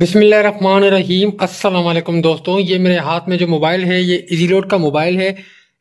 बिसमीम असलम दोस्तों ये मेरे हाथ में जो मोबाइल है ये इजी लोड का मोबाइल है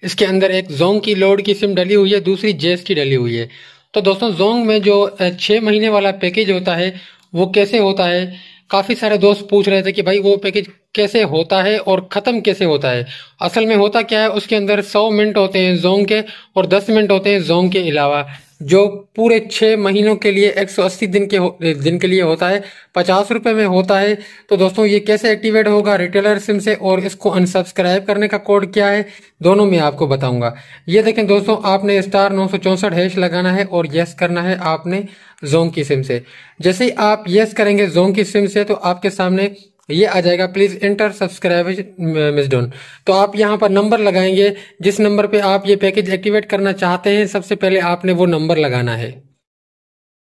इसके अंदर एक जोंग की लोड की सिम डली हुई है दूसरी जेस की डली हुई है तो दोस्तों जोंग में जो छः महीने वाला पैकेज होता है वो कैसे होता है काफ़ी सारे दोस्त पूछ रहे थे कि भाई वो पैकेज कैसे होता है और ख़त्म कैसे होता है असल में होता क्या है उसके अंदर सौ मिनट होते हैं जोंग के और दस मिनट होते हैं जोंग के अलावा जो पूरे छः महीनों के लिए 180 दिन के दिन के लिए होता है पचास रुपये में होता है तो दोस्तों ये कैसे एक्टिवेट होगा रिटेलर सिम से और इसको अनसब्सक्राइब करने का कोड क्या है दोनों में आपको बताऊंगा ये देखें दोस्तों आपने स्टार नौ हैश लगाना है और यस करना है आपने जोंग की सिम से जैसे ही आप यस करेंगे जोंग की सिम से तो आपके सामने ये आ जाएगा please enter subscribe miss don't तो आप यहाँ पर नंबर लगाएंगे जिस नंबर पे आप ये पैकेज एक्टिवेट करना चाहते हैं सबसे पहले आपने वो नंबर लगाना है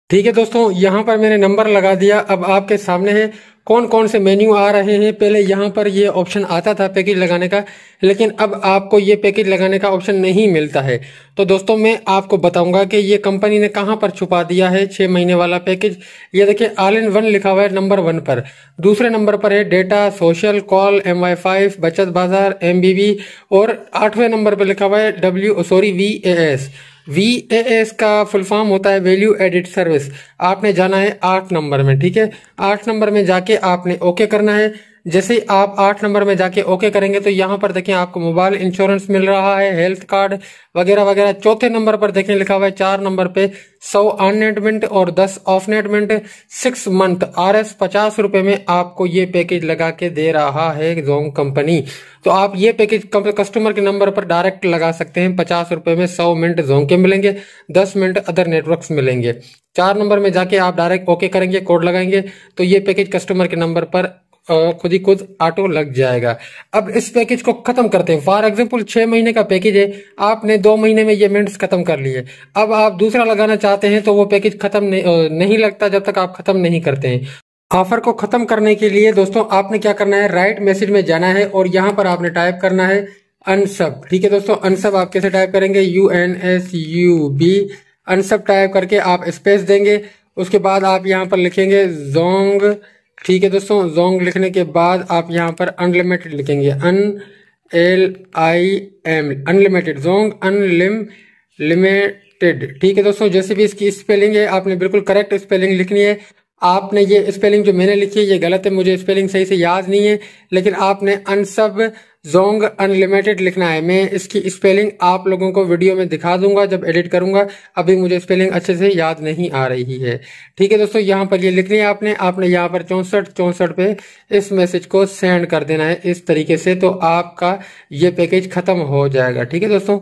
ठीक है दोस्तों यहाँ पर मैंने नंबर लगा दिया अब आपके सामने है कौन कौन से मेन्यू आ रहे हैं पहले यहाँ पर ये ऑप्शन आता था पैकेज लगाने का लेकिन अब आपको ये पैकेज लगाने का ऑप्शन नहीं मिलता है तो दोस्तों मैं आपको बताऊंगा कि ये कंपनी ने कहाँ पर छुपा दिया है छः महीने वाला पैकेज ये देखिए आल इन वन लिखा हुआ है नंबर वन पर दूसरे नंबर पर है data social call M Y five बचत बाजार एम बी और आठवें नंबर पर लिखा हुआ है W sorry V A S V A S का फुल फॉर्म होता है वैल्यू एडिट सर्विस आपने जाना है आठ नंबर में ठीक है आठ नंबर में जाके आपने ओके करना है जैसे ही आप आठ नंबर में जाके ओके करेंगे तो यहाँ पर देखें आपको मोबाइल इंश्योरेंस मिल रहा है हेल्थ कार्ड वगैरह वगैरह चौथे नंबर पर देखें लिखा हुआ है चार नंबर पे सौ अननेटमेंट और दस नेटमेंट सिक्स मंथ आर एस पचास रुपए में आपको ये पैकेज लगा के दे रहा है जोंग कंपनी तो आप ये पैकेज कस्टमर के नंबर पर डायरेक्ट लगा सकते हैं पचास रुपए में सौ मिनट जोंग के मिलेंगे दस मिनट अदर नेटवर्क्स मिलेंगे चार नंबर में जाके आप डायरेक्ट ओके करेंगे कोड लगाएंगे तो ये पैकेज कस्टमर के नंबर पर खुद ही खुद ऑटो लग जाएगा अब इस पैकेज को ख़त्म करते हैं फॉर एग्जाम्पल छह महीने का पैकेज है आपने दो महीने में ये मिनट्स ख़त्म कर लिए अब आप दूसरा लगाना चाहते हैं तो वो पैकेज ख़त्म नहीं लगता जब तक आप ख़त्म नहीं करते हैं ऑफर को ख़त्म करने के लिए दोस्तों आपने क्या करना है राइट मैसेज में जाना है और यहाँ पर आपने टाइप करना है अनसब ठीक है दोस्तों अनसब आप कैसे टाइप करेंगे U N S U B unsub type करके आप स्पेस देंगे उसके बाद आप यहाँ पर लिखेंगे जोंग ठीक है दोस्तों जोंग लिखने के बाद आप यहाँ पर अनलिमिटेड लिखेंगे un L I M unlimited जोंग अनलिम लिमिटेड ठीक है दोस्तों जैसे भी इसकी स्पेलिंग है आपने बिल्कुल करेक्ट स्पेलिंग लिखनी है आपने ये स्पेलिंग जो मैंने लिखी है ये गलत है मुझे स्पेलिंग सही से याद नहीं है लेकिन आपने अनसब जोंग अनलिमिटेड लिखना है मैं इसकी स्पेलिंग आप लोगों को वीडियो में दिखा दूंगा जब एडिट करूंगा अभी मुझे स्पेलिंग अच्छे से याद नहीं आ रही है ठीक है दोस्तों यहाँ पर ये लिखनी है आपने आपने यहाँ पर चौंसठ चौंसठ पे इस मैसेज को सेंड कर देना है इस तरीके से तो आपका ये पैकेज खत्म हो जाएगा ठीक है दोस्तों